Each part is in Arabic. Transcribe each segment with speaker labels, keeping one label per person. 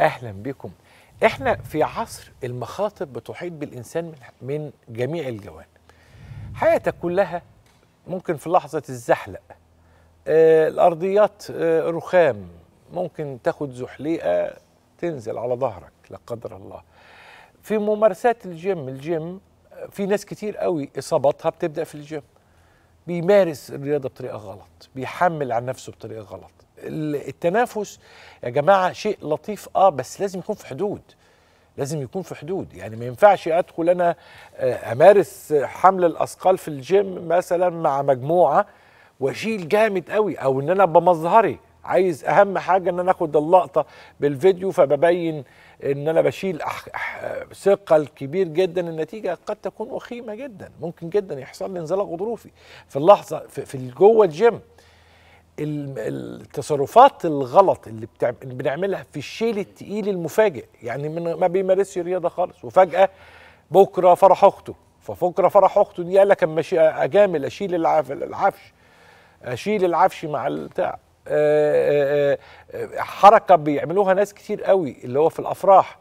Speaker 1: اهلا بكم احنا في عصر المخاطر بتحيط بالانسان من جميع الجوانب حياتك كلها ممكن في لحظه الزحلق آه الارضيات آه رخام ممكن تاخد زحليقه تنزل على ظهرك لا قدر الله في ممارسات الجيم الجيم آه، في ناس كتير قوي اصاباتها بتبدا في الجيم بيمارس الرياضه بطريقه غلط بيحمل على نفسه بطريقه غلط التنافس يا جماعه شيء لطيف اه بس لازم يكون في حدود لازم يكون في حدود يعني ما ينفعش ادخل انا آه، امارس حمل الاثقال في الجيم مثلا مع مجموعه واشيل جامد قوي او ان انا بمظهري عايز اهم حاجه ان انا اخد اللقطه بالفيديو فببين ان انا بشيل ثقل كبير جدا النتيجه قد تكون وخيمه جدا ممكن جدا يحصل لي انزلاق غضروفي في اللحظه في, جوه الجيم التصرفات الغلط اللي, بتع... اللي بنعملها في الشيل التقيل المفاجئ يعني من ما بيمارسش رياضه خالص وفجاه بكره فرح اخته فبكره فرح اخته دي قال لك اما اجامل اشيل العفش اشيل العفش مع البتاع آه، آه، آه، حركه بيعملوها ناس كتير قوي اللي هو في الافراح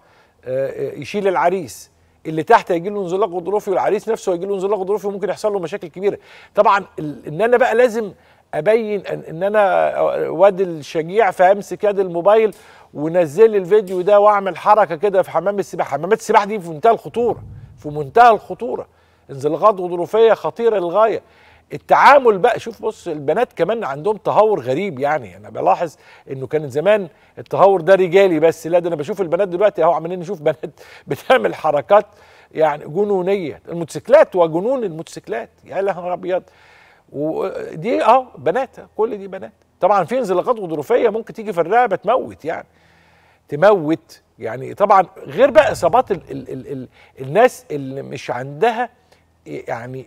Speaker 1: يشيل العريس اللي تحت هيجي له انزلاق غضروفي والعريس نفسه هيجي له انزلاق غضروفي وممكن يحصل له مشاكل كبيره طبعا ان انا بقى لازم ابين ان انا واد الشجيع فامسك يد الموبايل ونزل الفيديو ده واعمل حركه كده في حمام السباحه حمامات السباحه دي في منتهى الخطوره في منتهى الخطوره انزلاقات غضروفيه خطيره للغايه التعامل بقى شوف بص البنات كمان عندهم تهور غريب يعني انا بلاحظ انه كان زمان التهور ده رجالي بس لا ده انا بشوف البنات دلوقتي اهو عمالين نشوف بنات بتعمل حركات يعني جنونيه الموتوسيكلات وجنون الموتوسيكلات يا لهوي ابيض ودي اه بنات كل دي بنات طبعا في انزلاقات غضروفيه ممكن تيجي في الرقبه تموت يعني تموت يعني طبعا غير بقى اصابات ال ال ال ال الناس اللي مش عندها يعني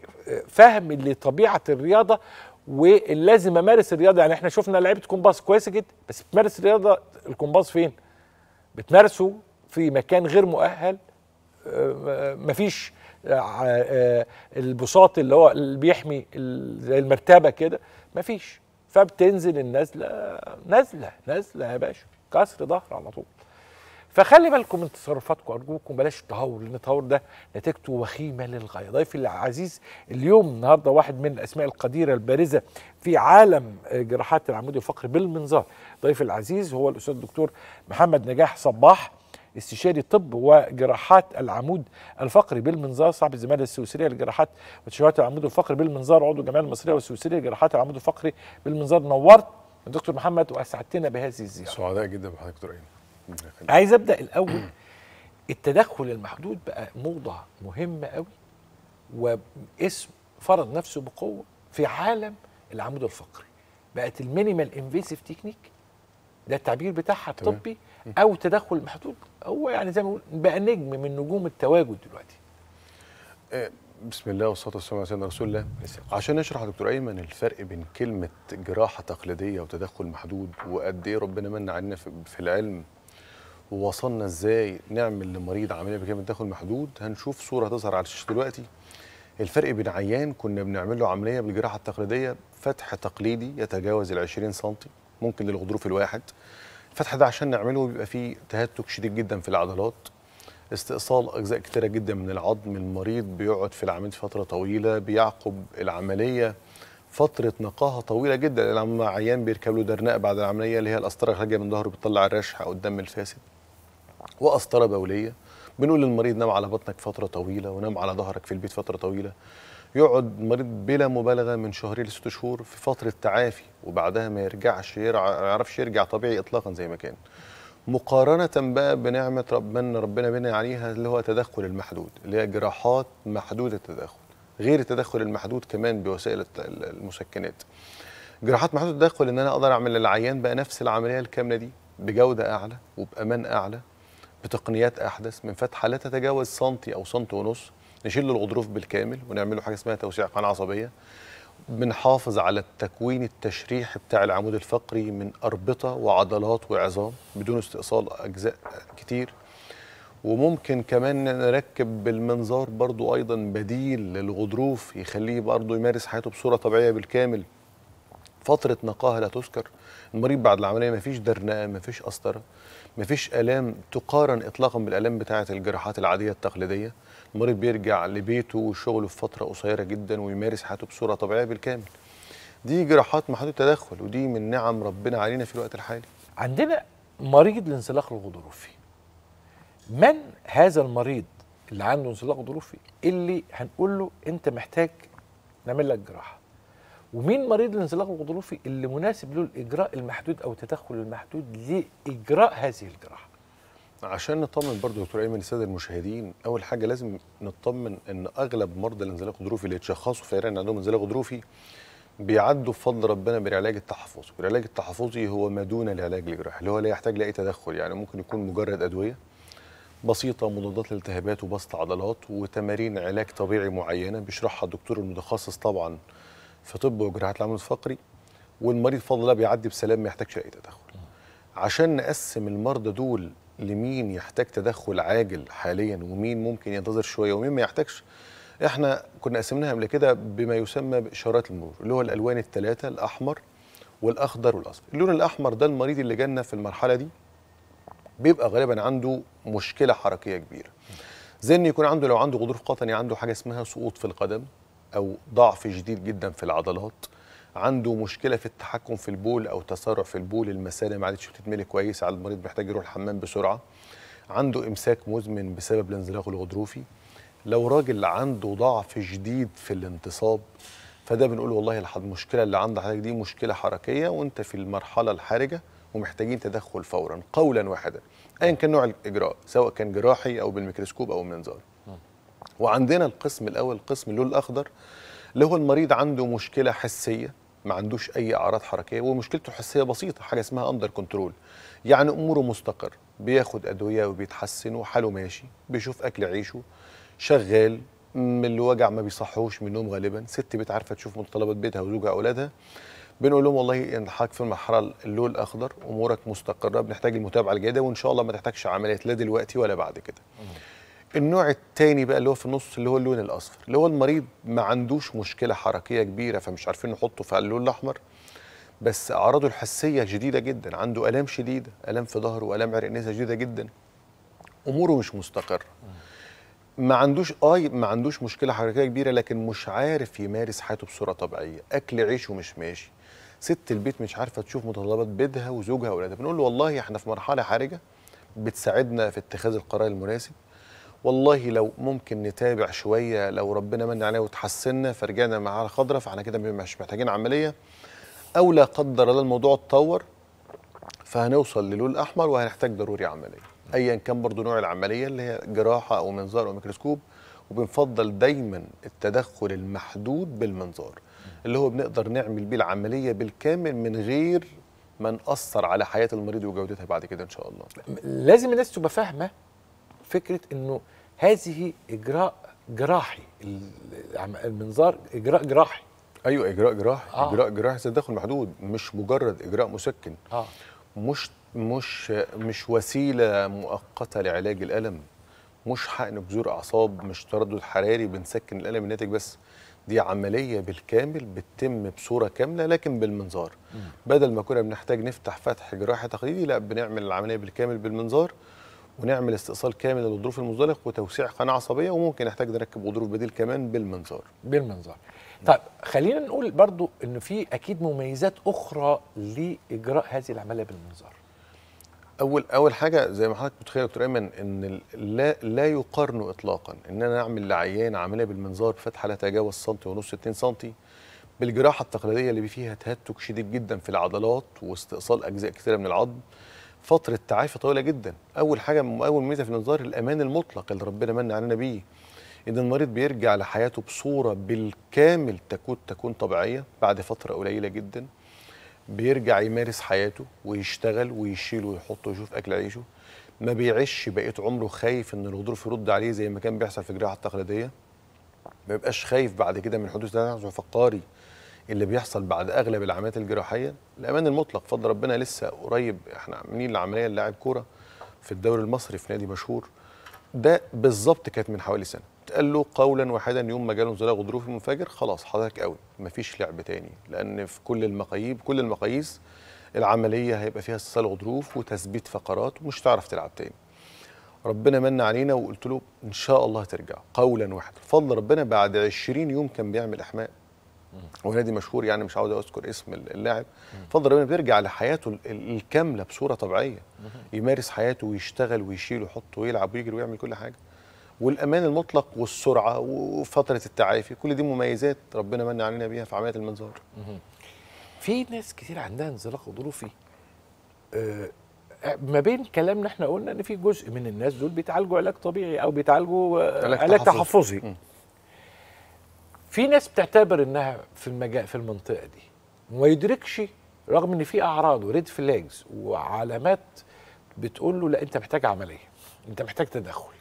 Speaker 1: فهم لطبيعه الرياضه ولازم امارس الرياضه يعني احنا شفنا لعيبه كومباس كويسه جدا بس بتمارس الرياضه الكومباس فين؟ بتمارسه في مكان غير مؤهل آه، آه، مفيش آه، البساط اللي هو اللي بيحمي زي المرتبه كده مفيش فبتنزل النازله نازله نازله يا باشا كسر ظهر على طول فخلي بالكم من تصرفاتكم ارجوكم بلاش التهور لان التهور ده نتيجته وخيمه للغايه ضيفي العزيز اليوم النهارده واحد من الاسماء القديره البارزه في عالم جراحات العمود الفقري بالمنظار ضيفي العزيز هو الاستاذ الدكتور محمد نجاح صباح استشاري طب وجراحات العمود الفقري بالمنظار صاحب الزماله السويسريه لجراحات وتشوهات العمود الفقري بالمنظار عضو الجمعيه المصريه والسويسريه لجراحات العمود الفقري بالمنظار نورت دكتور محمد واسعدتنا بهذه الزياره سعداء جدا بحضرتك دكتور ايمن عايز ابدا الاول التدخل المحدود بقى موضه مهمه قوي واسم فرض نفسه بقوه في عالم العمود الفقري بقت المينيمال انفيسيف تكنيك ده التعبير بتاعها الطبي او تدخل محدود هو يعني زي ما بقول بقى نجم من نجوم التواجد دلوقتي آه،
Speaker 2: بسم الله والصلاه والسلام على سيدنا رسول الله عشان نشرح يا دكتور ايمن الفرق بين كلمه جراحه تقليديه وتدخل محدود وقد ايه ربنا من علينا في العلم ووصلنا ازاي نعمل لمريض عمليه بكلمه تدخل محدود هنشوف صوره هتظهر على الشاشه دلوقتي الفرق بين عيان كنا بنعمل له عمليه بالجراحه التقليديه فتح تقليدي يتجاوز ال 20 سم ممكن للغضروف الواحد الفتح ده عشان نعمله بيبقى فيه تهتك شديد جدا في العضلات استئصال اجزاء كتيره جدا من العظم المريض بيقعد في العمليه فتره طويله بيعقب العمليه فتره نقاهه طويله جدا لما عيان بيركب له درناء بعد العمليه اللي هي القسطره خارجه من ظهره بتطلع الرشح او الدم الفاسد وقسطره بوليه بنقول للمريض نام على بطنك فتره طويله ونام على ظهرك في البيت فتره طويله يقعد مريض بلا مبالغه من شهرين لست شهور في فتره تعافي وبعدها ما يرجعش يرع... يعرفش يرجع طبيعي اطلاقا زي ما كان مقارنة بقى بنعمة ربنا ربنا بنى عليها اللي هو التدخل المحدود اللي هي جراحات محدودة التدخل غير التدخل المحدود كمان بوسائل المسكنات جراحات محدودة التدخل ان انا اقدر اعمل للعيان بقى نفس العملية الكاملة دي بجودة اعلى وبامان اعلى بتقنيات احدث من فتحة لا تتجاوز سنتي او سنتي ونص نشيل الغضروف بالكامل ونعمل له حاجه اسمها توسيع قناه عصبيه بنحافظ على التكوين التشريحي بتاع العمود الفقري من اربطه وعضلات وعظام بدون استئصال اجزاء كتير وممكن كمان نركب بالمنظار برضو ايضا بديل للغضروف يخليه برضو يمارس حياته بصوره طبيعيه بالكامل فتره نقاهه لا تذكر المريض بعد العمليه ما فيش درنقه ما فيش قسطره ما فيش الام تقارن اطلاقا بالالام بتاعه الجراحات العاديه التقليديه المريض بيرجع لبيته وشغله في فتره قصيره جدا ويمارس حياته بصوره طبيعيه بالكامل دي جراحات محدود تدخل ودي من نعم ربنا علينا في الوقت الحالي عندنا
Speaker 1: مريض لانسلاخ الغضروفي من هذا المريض اللي عنده انسلاخ غضروفي اللي هنقول له انت محتاج نعمل لك جراحه ومين مريض الانزلاق الغضروفي اللي مناسب له الاجراء المحدود او التدخل المحدود لاجراء هذه الجراحه
Speaker 2: عشان نطمن برضه دكتور ايمن الساده المشاهدين اول حاجه لازم نطمن ان اغلب مرضى الانزلاق الغضروفي اللي اتشخصوا فعلا عندهم انزلاق غضروفي بيعدوا بفضل ربنا بالعلاج التحفظي والعلاج التحفظي هو ما دون العلاج الجراحي اللي هو لا يحتاج لاي تدخل يعني ممكن يكون مجرد ادويه بسيطه مضادات الالتهابات وبسط عضلات وتمارين علاج طبيعي معينه بيشرحها الدكتور المتخصص طبعا في طب وجراحات العمل الفقري والمريض فضل الله بيعدي بسلام ما يحتاجش اي تدخل عشان نقسم المرضى دول لمين يحتاج تدخل عاجل حاليا ومين ممكن ينتظر شويه ومين ما يحتاجش احنا كنا قسمناها قبل كده بما يسمى باشارات المرور اللي هو الالوان الثلاثه الاحمر والاخضر والاصفر اللون الاحمر ده المريض اللي جانا في المرحله دي بيبقى غالبا عنده مشكله حركيه كبيره زي ان يكون عنده لو عنده غضروف قطني عنده حاجه اسمها سقوط في القدم او ضعف شديد جدا في العضلات عنده مشكله في التحكم في البول او تسارع في البول المسالة ما عادتش بتتملي كويس على المريض محتاج يروح الحمام بسرعه عنده امساك مزمن بسبب الانزلاق الغضروفي لو راجل عنده ضعف شديد في الانتصاب فده بنقول والله المشكله اللي عند حضرتك دي مشكله حركيه وانت في المرحله الحرجه ومحتاجين تدخل فورا قولا واحدا ايا كان نوع الاجراء سواء كان جراحي او بالميكروسكوب او المنظار وعندنا القسم الاول قسم اللون الاخضر اللي هو المريض عنده مشكله حسيه ما عندوش اي اعراض حركيه ومشكلته حسيه بسيطه حاجه اسمها اندر كنترول يعني اموره مستقر بياخد ادويه وبيتحسن وحاله ماشي بيشوف اكل عيشه شغال من الوجع ما بيصحوش من النوم غالبا ست بيت عارفه تشوف متطلبات بيتها وزوجها اولادها بنقول لهم والله ان حضرتك في المرحله اللون الاخضر امورك مستقره بنحتاج المتابعه الجيده وان شاء الله ما تحتاجش عمليات لا دلوقتي ولا بعد كده النوع الثاني بقى اللي هو في النص اللي هو اللون الاصفر اللي هو المريض ما عندوش مشكله حركيه كبيره فمش عارفين نحطه في اللون الاحمر بس اعراضه الحسيه شديده جدا عنده الام شديده الام في ظهره والام عرق نازله شديده جدا اموره مش مستقره ما عندوش اي آه، ما عندوش مشكله حركيه كبيره لكن مش عارف يمارس حياته بصوره طبيعيه اكل عيشه مش ماشي ست البيت مش عارفه تشوف متطلبات بيتها وزوجها واولادها بنقول له والله احنا في مرحله حرجه بتساعدنا في اتخاذ القرار المناسب والله لو ممكن نتابع شويه لو ربنا من علينا وتحسنا فرجعنا مع خضره فاحنا كده مش محتاجين عمليه او لا قدر الله الموضوع اتطور فهنوصل للون الاحمر وهنحتاج ضروري عمليه ايا كان برضه نوع العمليه اللي هي جراحه او منظار او ميكروسكوب وبنفضل دايما التدخل المحدود بالمنظار اللي هو بنقدر نعمل بيه العمليه بالكامل من غير ما ناثر على حياه المريض وجودتها بعد كده ان شاء الله
Speaker 1: لازم الناس تبقى فاهمه فكره انه هذه اجراء جراحي المنظار اجراء جراحي ايوه اجراء جراحي
Speaker 2: آه. اجراء جراحي تدخل محدود مش مجرد اجراء مسكن آه. مش مش مش وسيله مؤقته لعلاج الالم مش حقن بذور اعصاب مش تردد حراري بنسكن الالم الناتج بس دي عمليه بالكامل بتتم بصوره كامله لكن بالمنظار م. بدل ما كنا بنحتاج نفتح فتح جراحي تقليدي لا بنعمل العمليه بالكامل بالمنظار ونعمل استئصال كامل للظروف المزدلق وتوسيع قناه عصبيه وممكن
Speaker 1: نحتاج نركب غضروف بديل كمان بالمنظار بالمنظار طيب خلينا نقول برضو انه في اكيد مميزات اخرى لاجراء هذه العمليه بالمنظار
Speaker 2: اول اول حاجه زي ما حضرتك متخيل يا دكتور ايمن ان لا لا يقارن اطلاقا ان انا اعمل لعيان عمليه بالمنظار بفتحه لا تتجاوز سنتي ونص 2 سنتي بالجراحه التقليديه اللي فيها تهتك شديد جدا في العضلات واستئصال اجزاء كثيره من العظم فتره تعافي طويله جدا اول حاجه اول ميزه في النظار الامان المطلق اللي ربنا من علينا بيه ان المريض بيرجع لحياته بصوره بالكامل تكون تكون طبيعيه بعد فتره قليله جدا بيرجع يمارس حياته ويشتغل ويشيل ويحط ويشوف اكل عيشه ما بيعيش بقيه عمره خايف ان الغضروف يرد عليه زي ما كان بيحصل في الجراحه التقليديه ما بيبقاش خايف بعد كده من حدوث تزعزع فقاري اللي بيحصل بعد اغلب العمليات الجراحيه الامان المطلق فضل ربنا لسه قريب احنا عاملين العمليه للاعب كوره في الدوري المصري في نادي مشهور ده بالظبط كانت من حوالي سنه اتقال له قولا واحدا يوم ما جاله انزلاق غضروفي منفجر خلاص حضرتك قوي مفيش لعب تاني لان في كل المقاييس كل المقاييس العمليه هيبقى فيها استئصال غضروف وتثبيت فقرات ومش هتعرف تلعب تاني ربنا من علينا وقلت له ان شاء الله هترجع قولا واحدا فضل ربنا بعد 20 يوم كان بيعمل احماء ونادي مشهور يعني مش عاوز اذكر اسم اللاعب فضل ربنا بيرجع لحياته الكامله بصوره طبيعيه يمارس حياته ويشتغل ويشيل ويحط ويلعب ويجري ويعمل كل حاجه والامان المطلق والسرعه وفتره التعافي كل دي مميزات ربنا من علينا بيها في عمليه المنظار
Speaker 1: في ناس كتير عندها انزلاق غضروفي أه ما بين كلامنا احنا قلنا ان في جزء من الناس دول بيتعالجوا علاج طبيعي او بيتعالجوا آه، علاج تحفظي, علاج تحفظي. في ناس بتعتبر انها في المجال في المنطقه دي وما يدركش رغم ان في اعراض وريد فلاجز وعلامات بتقول له لا انت محتاج عمليه انت محتاج تدخل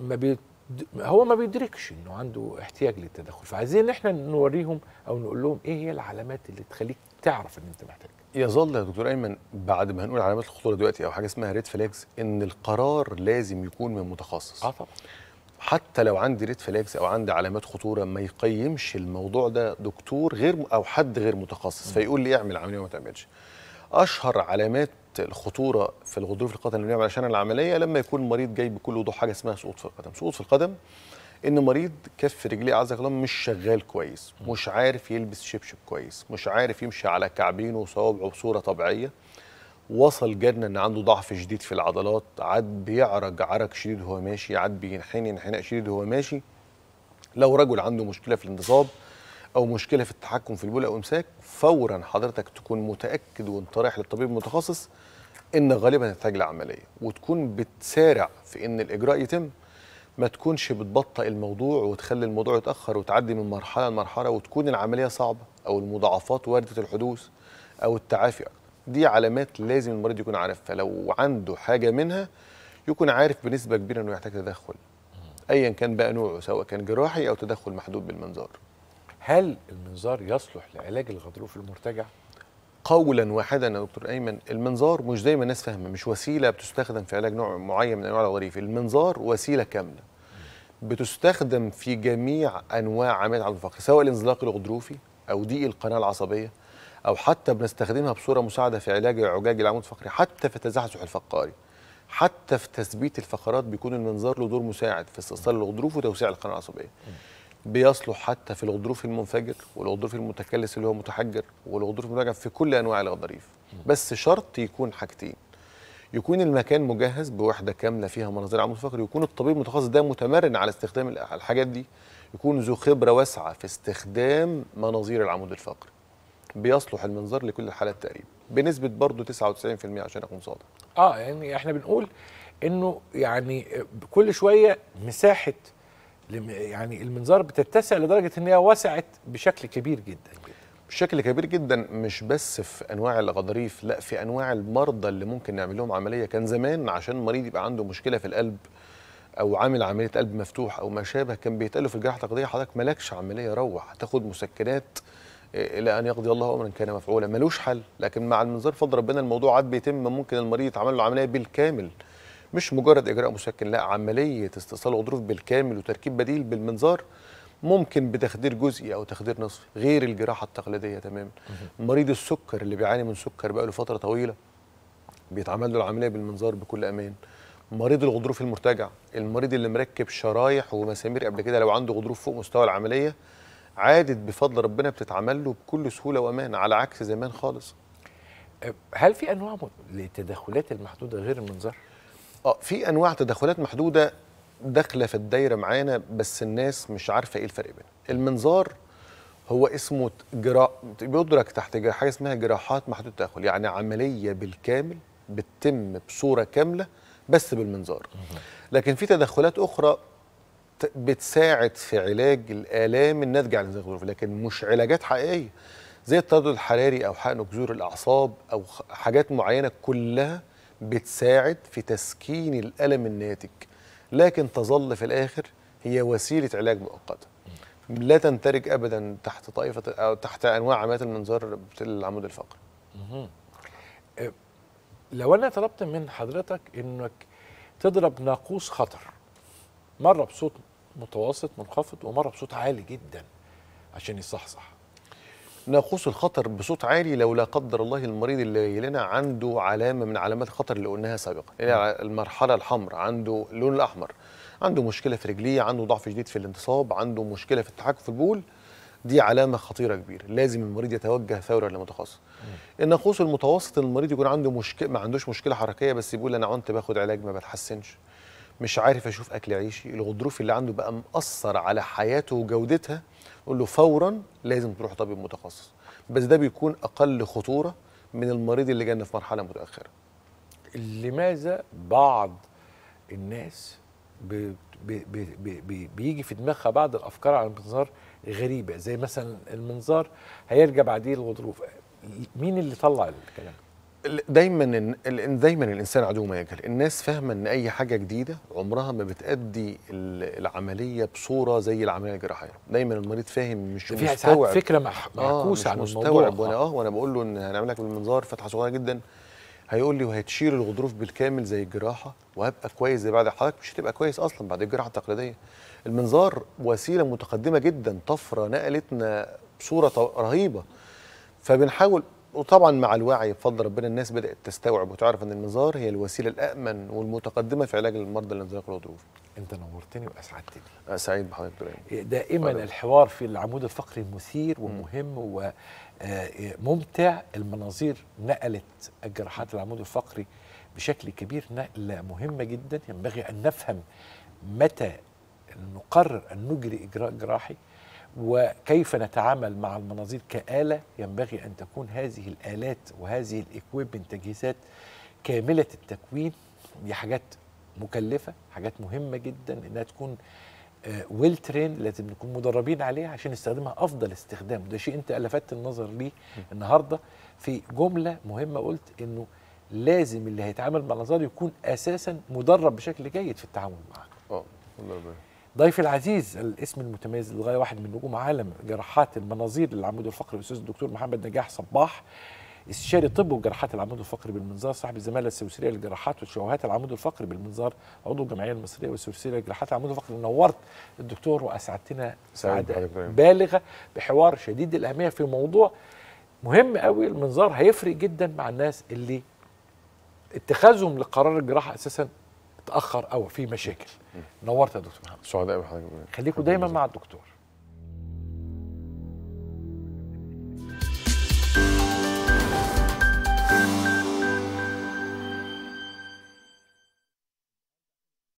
Speaker 1: ما بي هو ما بيدركش انه عنده احتياج للتدخل فعايزين احنا نوريهم او نقول لهم ايه هي العلامات اللي تخليك تعرف ان انت محتاج
Speaker 2: يظل يا دكتور ايمن بعد ما هنقول علامات الخطوره دلوقتي او حاجه اسمها ريد فلاجز ان القرار لازم يكون من متخصص اه طبعا حتى لو عندي ريد فلاكس او عندي علامات خطوره ما يقيمش الموضوع ده دكتور غير او حد غير متخصص فيقول لي اعمل عمليه وما تعملش اشهر علامات الخطوره في الغضروف القدم اللي بنعمل عشان العمليه لما يكون المريض جاي بكل وضوح حاجه اسمها سقوط في القدم سقوط في القدم ان مريض كف رجليه عزك الله مش شغال كويس مش عارف يلبس شبشب كويس مش عارف يمشي على كعبينه وصوابعه بصوره طبيعيه وصل جدنا ان عنده ضعف شديد في العضلات عاد بيعرج عرج شديد وهو ماشي عاد بينحني انحناء شديد وهو ماشي لو رجل عنده مشكله في الانتصاب او مشكله في التحكم في البول او امساك فورا حضرتك تكون متاكد وانت رايح للطبيب المتخصص ان غالبا هتحتاج لعمليه وتكون بتسارع في ان الاجراء يتم ما تكونش بتبطئ الموضوع وتخلي الموضوع يتاخر وتعدي من مرحله لمرحله وتكون العمليه صعبه او المضاعفات وارده الحدوث او التعافي اكتر دي علامات لازم المريض يكون عارفها لو عنده حاجه منها يكون عارف بنسبه كبيره انه يحتاج تدخل ايا كان بقى نوعه سواء كان جراحي او تدخل محدود بالمنظار هل المنظار يصلح
Speaker 1: لعلاج الغضروف المرتجع
Speaker 2: قولا واحدا يا دكتور ايمن المنظار مش زي ما الناس فاهمه مش وسيله بتستخدم في علاج نوع معين من انواع الغضروف المنظار وسيله كامله بتستخدم في جميع انواع عمليات عضل الفقر سواء الانزلاق الغضروفي او ضيق القناه العصبيه او حتى بنستخدمها بصوره مساعده في علاج عجاج العمود الفقري حتى في التزحزح الفقاري حتى في تثبيت الفقرات بيكون المنظار له دور مساعد في استئصال الغضروف وتوسيع القناه العصبيه بيصلح حتى في الغضروف المنفجر والغضروف المتكلس اللي هو متحجر والغضروف المتحجر في كل انواع الغضاريف بس شرط يكون حاجتين يكون المكان مجهز بوحده كامله فيها مناظير عمود فقري يكون الطبيب المتخصص ده متمرن على استخدام الحاجات دي يكون ذو خبره واسعه في استخدام مناظير العمود الفقري بيصلح المنظار لكل الحالات تقريبا بنسبه برضه 99% عشان اكون صادق
Speaker 1: اه يعني احنا بنقول انه يعني كل شويه مساحه يعني المنظار بتتسع لدرجه ان هي وسعت بشكل كبير جدا
Speaker 2: بشكل كبير جدا مش بس في انواع الغضاريف لا في انواع المرضى اللي ممكن نعمل لهم عمليه كان زمان عشان مريض يبقى عنده مشكله في القلب او عامل عمليه قلب مفتوح او ما شابه كان بيتقال في الجراحه التقليديه حضرتك مالكش عمليه روح هتاخد مسكنات الى ان يقضي الله امرا كان مفعولا ملوش حل لكن مع المنظار فضل ربنا الموضوع عاد بيتم ممكن المريض يتعمل له عمليه بالكامل مش مجرد اجراء مسكن لا عمليه استئصال غضروف بالكامل وتركيب بديل بالمنظار ممكن بتخدير جزئي او تخدير نصفي غير الجراحه التقليديه تماما مريض السكر اللي بيعاني من سكر بقاله فتره طويله بيتعمل له العمليه بالمنظار بكل امان مريض الغضروف المرتجع المريض اللي مركب شرايح ومسامير قبل كده لو عنده غضروف فوق مستوى العمليه عادت بفضل ربنا بتتعمل له بكل سهوله وامان على عكس زمان خالص أه، هل في انواع للتدخلات المحدوده غير المنظار اه في انواع تدخلات محدوده داخله في الدايره معانا بس الناس مش عارفه ايه الفرق بينها المنظار هو اسمه جرا... بيدرك تحت حاجه اسمها جراحات محدوده التدخل يعني عمليه بالكامل بتتم بصوره كامله بس بالمنظار لكن في تدخلات اخرى بتساعد في علاج الآلام الناتجة عن الغضروف لكن مش علاجات حقيقية زي التردد الحراري أو حقن جذور الأعصاب أو حاجات معينة كلها بتساعد في تسكين الألم الناتج لكن تظل في الآخر هي وسيلة علاج مؤقتة لا تندرج أبدا تحت طائفة أو تحت أنواع عمليات المنظار العمود
Speaker 1: الفقري أه، لو أنا طلبت من حضرتك أنك تضرب ناقوس خطر مره بصوت متوسط منخفض ومره بصوت عالي جدا عشان يصحصح
Speaker 2: ناقوس الخطر بصوت عالي لو لا قدر الله المريض اللي لنا عنده علامه من علامات الخطر اللي قلناها سابقا يعني نعم. المرحله الحمراء عنده اللون الاحمر عنده مشكله في رجليه عنده ضعف شديد في الانتصاب عنده مشكله في التحكم في البول دي علامه خطيره كبيره لازم المريض يتوجه فورا لمتخصص نعم. الناقوس المتوسط المريض يكون عنده مشكله ما عندوش مشكله حركيه بس بيقول انا عنت باخد علاج ما بتحسنش مش عارف اشوف اكل عيشي الغضروف اللي عنده بقى مأثر على حياته وجودتها نقول له فورا لازم تروح طبيب متخصص بس ده بيكون اقل خطوره من المريض اللي جانا في مرحله متاخره
Speaker 1: لماذا بعض الناس بي بي بي بيجي في دماغها بعض الافكار عن المنظار غريبه زي مثلا المنظار هيرجع بعديه الغضروف مين اللي طلع الكلام دايما
Speaker 2: دايما الانسان عدو ما يجهل الناس فاهمه ان اي حاجه جديده عمرها ما بتادي العمليه بصوره زي العمليه الجراحيه دايما المريض فاهم مش في مستوعب فكره معكوسه آه عن الموضوع وانا آه. اه وانا بقول له ان هنعمل لك بالمنظار فتحه صغيره جدا هيقول لي وهتشيل الغضروف بالكامل زي الجراحه وهبقى كويس زي بعد حضرتك مش هتبقى كويس اصلا بعد الجراحه التقليديه المنظار وسيله متقدمه جدا طفره نقلتنا بصوره رهيبه فبنحاول وطبعا مع الوعي بفضل ربنا الناس بدات تستوعب وتعرف ان المزار هي الوسيله الامن والمتقدمه في علاج المرضى الانزلاق الغضروف انت نورتني واسعدتني.
Speaker 1: أه، سعيد بحضرتك إيه، دائما أدب. الحوار في العمود الفقري مثير ومهم وممتع آه، إيه، المناظير نقلت الجراحات العمود الفقري بشكل كبير نقله مهمه جدا ينبغي ان نفهم متى نقرر ان نجري اجراء جراحي وكيف نتعامل مع المناظير كآلة ينبغي أن تكون هذه الآلات وهذه الإكويبمنت تجهيزات كاملة التكوين دي حاجات مكلفة حاجات مهمة جدا إنها تكون ويل آه، ترين لازم نكون مدربين عليها عشان نستخدمها افضل استخدام وده شيء انت لفتت النظر ليه النهارده في جمله مهمه قلت انه لازم اللي هيتعامل مع النظر يكون اساسا مدرب بشكل جيد في التعامل معاه اه ضيفي العزيز الاسم المتميز للغايه واحد من نجوم عالم جراحات المناظير للعمود الفقري الاستاذ الدكتور محمد نجاح صباح استشاري طب وجراحات العمود الفقري بالمنظار صاحب الزماله السويسريه للجراحات وشوهات العمود الفقري بالمنظار عضو الجمعيه المصريه والسويسريه لجراحات العمود الفقري نورت الدكتور واسعدتنا سعاده بالغه بحوار شديد الاهميه في موضوع مهم قوي المنظار هيفرق جدا مع الناس اللي اتخاذهم لقرار الجراحه اساسا تاخر او في مشاكل نورت يا دكتور محمد سعداء بحضرتك خليكم دايما مع الدكتور